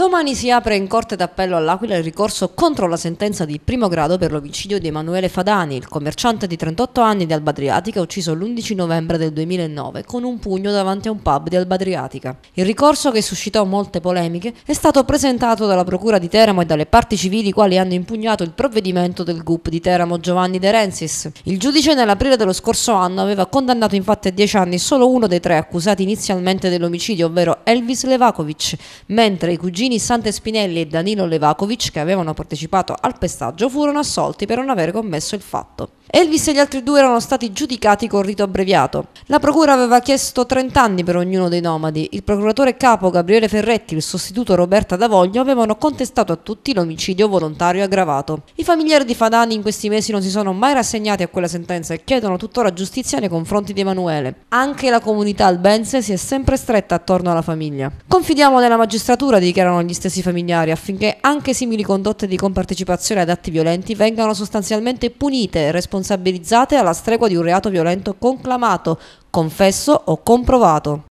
Domani si apre in Corte d'Appello all'Aquila il ricorso contro la sentenza di primo grado per l'omicidio di Emanuele Fadani, il commerciante di 38 anni di Albadriatica ucciso l'11 novembre del 2009 con un pugno davanti a un pub di Albadriatica. Il ricorso, che suscitò molte polemiche, è stato presentato dalla Procura di Teramo e dalle parti civili quali hanno impugnato il provvedimento del GUP di Teramo Giovanni De Rensis. Il giudice nell'aprile dello scorso anno aveva condannato infatti a 10 anni solo uno dei tre accusati inizialmente dell'omicidio, ovvero Elvis Levakovic, mentre i cugini Gini Sante Spinelli e Danilo Levakovic, che avevano partecipato al pestaggio, furono assolti per non aver commesso il fatto. Elvis e gli altri due erano stati giudicati con rito abbreviato. La procura aveva chiesto 30 anni per ognuno dei nomadi. Il procuratore capo Gabriele Ferretti e il sostituto Roberta Davoglio avevano contestato a tutti l'omicidio volontario aggravato. I familiari di Fadani in questi mesi non si sono mai rassegnati a quella sentenza e chiedono tuttora giustizia nei confronti di Emanuele. Anche la comunità albense si è sempre stretta attorno alla famiglia. Confidiamo nella magistratura, dichiarano erano gli stessi familiari affinché anche simili condotte di compartecipazione ad atti violenti vengano sostanzialmente punite e responsabilizzate alla stregua di un reato violento conclamato, confesso o comprovato.